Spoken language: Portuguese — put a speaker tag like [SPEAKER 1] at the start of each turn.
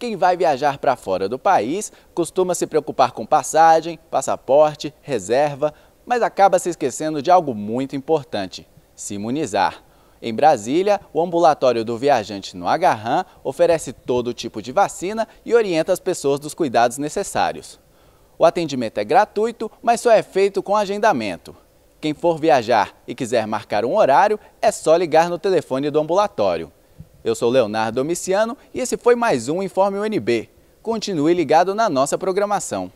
[SPEAKER 1] Quem vai viajar para fora do país costuma se preocupar com passagem, passaporte, reserva, mas acaba se esquecendo de algo muito importante: se imunizar. Em Brasília, o ambulatório do viajante no Agarram oferece todo tipo de vacina e orienta as pessoas dos cuidados necessários. O atendimento é gratuito, mas só é feito com agendamento. Quem for viajar e quiser marcar um horário, é só ligar no telefone do ambulatório eu sou Leonardo Domiciano e esse foi mais um Informe UNB. Continue ligado na nossa programação.